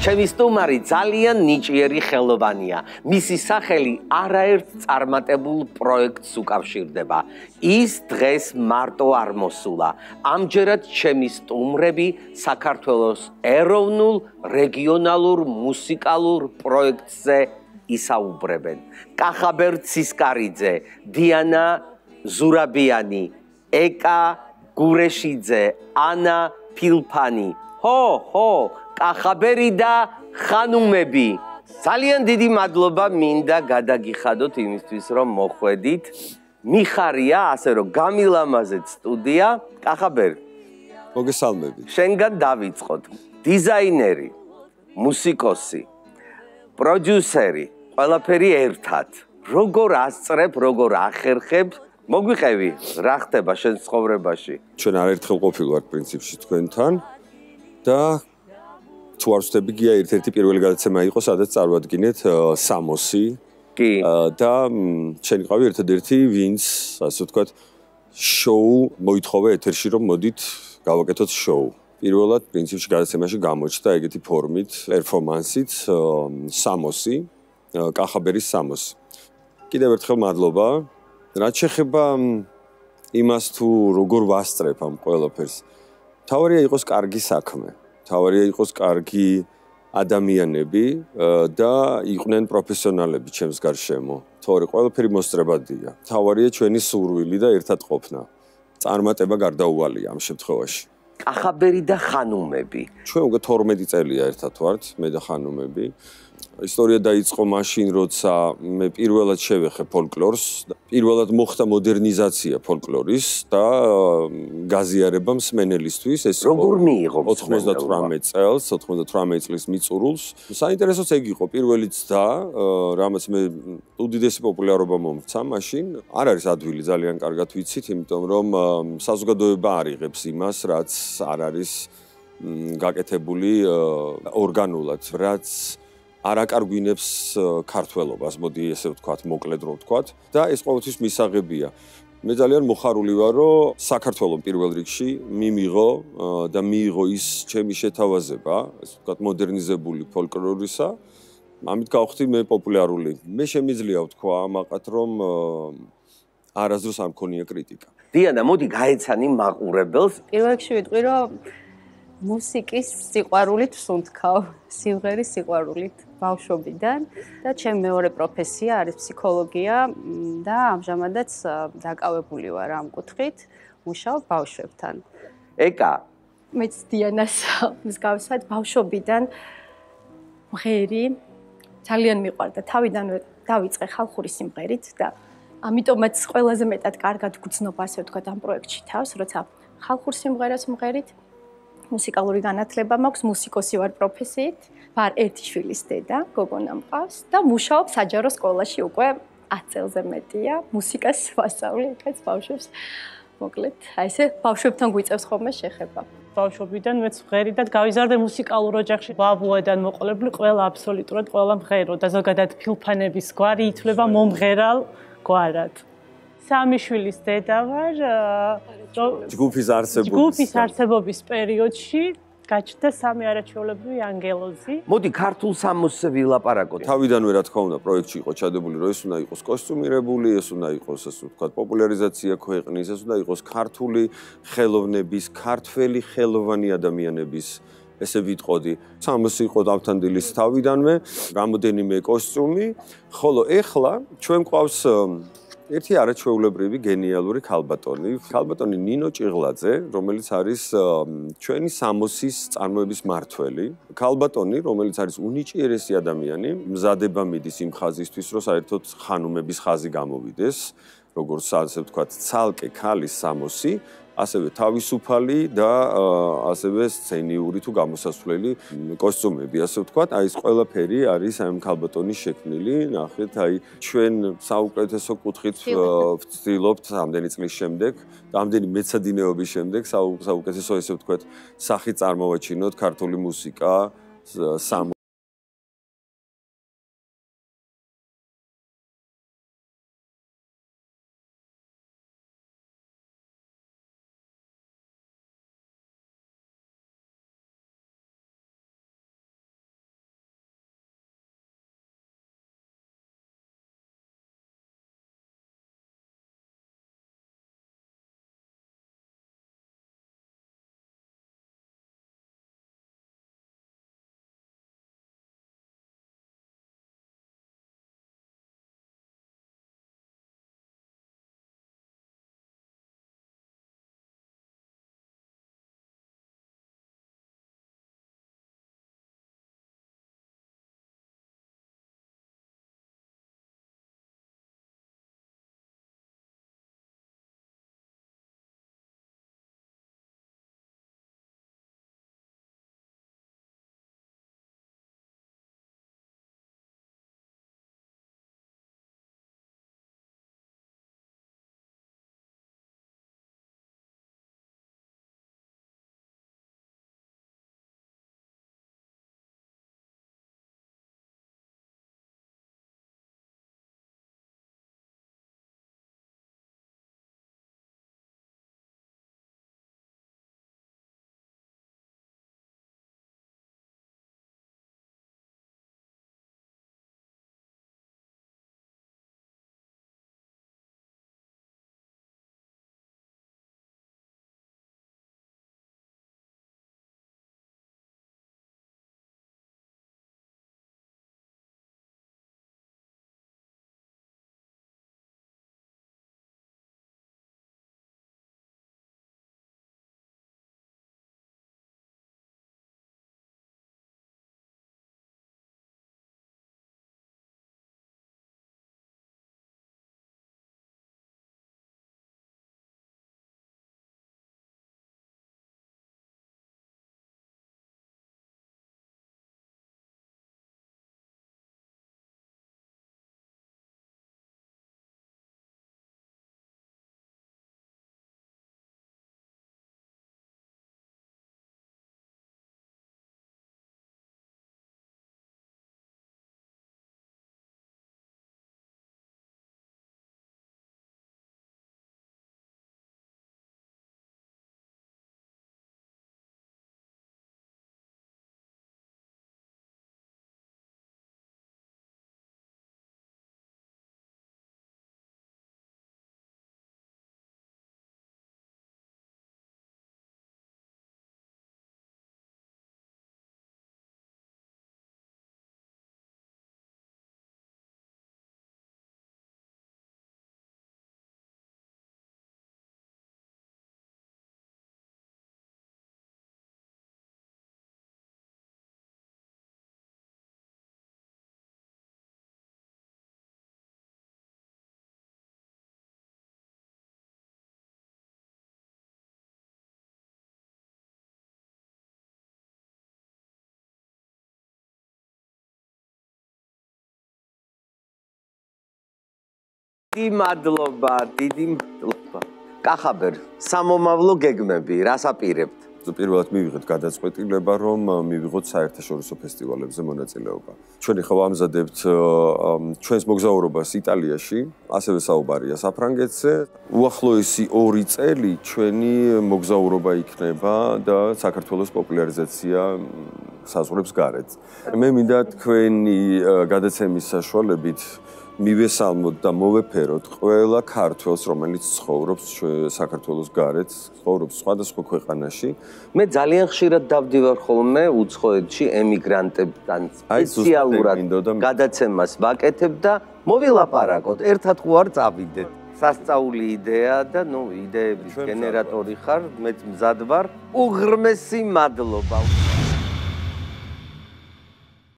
ჩემი სტუმარი ძალიან ნიჭიერი ხელოვანია. მისი სახელი არაერთ წარმატებულ პროექტს უკავშირდება. ის დღეს მარტო არ მოსულა. ამჯერად ჩემი სტუმრები საქართველოს ეროვნულ, რეგიონალურ მუსიკალურ პროექტზე ისაუბრებენ. კახაბერ ცისკარიძე, დიანა ზურაბიანი, ეკა გურეშიძე, ანა ფილფანი. ჰო, ჰო, კახაბერი და ხანუმები. ძალიან დიდი მადლობა მინდა გადაგიხადოთ იმისთვის, რომ მოხვედით. მიხარია, ასე რომ გამილამაზეთ სტუდია, კახაბერ. მოგესალმებით. შენგან დავიწყოთ. დიზაინერი, მუსიკოსი, პროდიუსერი, ყველაფერი ერთად. როგორ ასწრებ, როგორ ახერხებ? მოგვიყევი, რა ხდება შენ ცხოვრებაში? ჩვენ არ ერთხელ ყოფილვართ პრინციპში თქვენთან და თუ არ ვცდები გია ერთ-ერთი პირველი გადაცემა იყო სადაც წარვადგინეთ სამოსი კი და ჩვენი ყავი ერთ-ერთი ვინც ასე ვთქვათ შოუ მოითხოვე ეთერში რომ მოდით გავაკეთოთ შოუ პირველად პრინციპში გადაცემაში გამოჩნდა ეგეთი ფორმით პერფორმანსით სამოსი კახაბერის სამოსი კიდევ ერთხელ მადლობა რაც შეხება იმას თუ როგორ ვასწრებ ამ ყველაფერს თავარია იყოს კარგი საქმე. თავარია იყოს კარგი ადამიანები და იყვნენ პროფესიონალები ჩემს გარშემო. თორე ყველაფერი მოსწრებადია. თავარია ჩვენი სურვილი და ერთად ყოფნა. წარმატება გარდაუვალია ამ შემთხვევაში. კახაბერი და ხანუმები. ჩვენ უკვე 12 წელია ერთად ვართ მე და ხანუმები. ისტორია დაიწყო მაშინ, როცა მე პირველად შევეხე ფოლკლორს, პირველად მოხდა მოდერნიზაცია ფოლკლორის და გაზიარება მსმენელისთვის, ეს როგორ მიიღო 98 წელს, 98 წლის მიწურულს. საინტერესოც ეგ იყო პირველი ძდა, რამაც მე უდიდესი პოპულარობა მომცა მაშინ. არ არის ადვილი ძალიან კარგად ვიცით, იმიტომ რომ საზოგადოება არიღებს იმას, რაც არ არის გაკეთებული ორგანულად, რაც არაკარგვინებს ქართველობას, მოდი ესე ვთქვათ, მოკლედ რო ვთქვათ და ეს ყოველთვის მისაღებია. მე ძალიან მოხარული ვარ, რომ საქართველოს პირველ რიგში მიიღო და მიიღო ის ჩემი შეთავაზება, ესე ვთქვათ, მოდერნიზებული ფოლკლორისა. ამით გავხდი მე პოპულარული. მე შემიძლია ვთქვა ამაყად, რომ არასდროს არ მქონია კრიტიკა. დიანა, მოდი გაეცანი მაყურებელს. პირველ რიგში ვიტყვი, რომ მუსიკის სიყვარულით სუნთქავ, სიმღერის სიყვარულით. ბავშვობიდან და ჩემ მეორე პროფესია არის ფსიქოლოგია და ამჟამადაც დაკავებული ვარ ამ კუთხით, მუშაობ ბავშვებთან. ეკა, მეც დიანას მსგავსად ბავშვობიდან მღერი ძალიან მიყვარდა. თავიდანვე დავიწყე ხალხური სიმღერით და ამიტომაც ყველაზე მეტად კარგად გძნობ ასე ვთქვა ამ პროექტში თავს, როცა ხალხურ სიმღერას მღერით მუსიკალური განათლება მაქვს, მუსიკოსი ვარ პროფესიით, ვარ ერთი შვილის დედა, გოგონა მყავს და მუშაობ საჯარო სკოლაში უკვე 10 წელზე მეტია, მუსიკას ვასწავლე, ხაც ბავშვებს მოკლედ, აი ესე ბავშვებთან გვიწევს ხოლმე შეხება. ბავშვობიდან მეც ღერი და გავიზარდე მუსიკალურ ოჯახში. ბაბუადან მოყოლებული ყველა აბსოლუტურად ყველა მღერო და ზოგადად ფილფანების გვარი ითვლება მომღერალ გვარად. სამი შვილის დედა ვარ. ჯგუფის არსებობის ჯგუფის არსებობის პერიოდში გაჩნდა სამი არაჩვეულებრივი ანგელოზი. მოდი ქართულ სამოსზე ვილაპარაკო. თავიდანვე რა თქმა უნდა პროექტში იყო ჩადებული, რომ ეს უნდა იყოს კოსტუმირებული, ეს უნდა იყოს ასე ვთქვა, პოპულარიზაცია ქვეყნის, ეს უნდა იყოს ქართული ხელოვნების, ქართველი ხელოვანი ადამიანების ესე ვიტყოდი, სამს იყო დავთანდილის თავიდანვე, რამოდენიმე კოსტუმი, ხოლო ეხლა ჩვენ ყავს ერთი არაჩვეულებრივი გენიალური ხალბატონი, ხალბატონი ნინო ჭიღლაძე, რომელიც არის ჩვენი 60-ის წარმოების მართველი. ხალბატონი, რომელიც არის უნიჭიერესი ადამიანი, მზადება მიდის იმ ხაზისთვის, რომ საერთოდ ხანუმების ხაზი გამოვიდეს, როგორც ასე ვთქვათ, ცალკე ხალის 60-ი ასევე თავისუფალი და ასევე სცენიური თუ გამოსასვლელი კოსტუმები, ასე ვთქვათ, აი ეს ყველაფერი არის აი ამ ქალბატონის შექმნილი. ნახეთ, აი ჩვენ საუკეთესო კუთხით ვწtildeობთ ამდენი წლის შემდეგ, ამდენი მეცადინეობის შემდეგ საუკეთესო ესე ვთქვათ, სახით წარმოვაჩინოთ ქართული მუსიკა სამ დიდი მადლობა, დიდი მადლობა. კახაბერ, სამომავლო გეგმები, რას აპირებთ? ზუ პირველად მივიღეთ გადაწყვეტილება, რომ მივიღოთ საერთაშორისო ფესტივალებზე მონაწილეობა. ჩვენ ხო ამზადებთ ჩვენს მოგზაურობას იტალიაში, ასევე საუბარია საფრანგეთზე. უახლოესი 2 წელი ჩვენი მოგზაურობა იქნება და საქართველოს პოპულარიზაცია საზღურებს გარეთ. მე მინდა თქვენი გადაცემის საშუალებით მივესალმოთ და მოვეფეროთ ყველა ქართველს, რომელიც ცხოვრობს საქართველოს გარეთ, ცხოვრობს სხვადასხვა ქვეყანაში. მე ძალიან ხშირად დავდივარ ხოლმე უცხოეთში ემიგრანტებთან სპეციალურად გადაცემას ვაკეთებ და მოვილაპარაკოთ, ერთად ხო არ წავიდეთ? სასწაული იდეა და ნუ იდეების გენერატორი ხარ, მე მზად ვარ. უღრმესი მადლობა.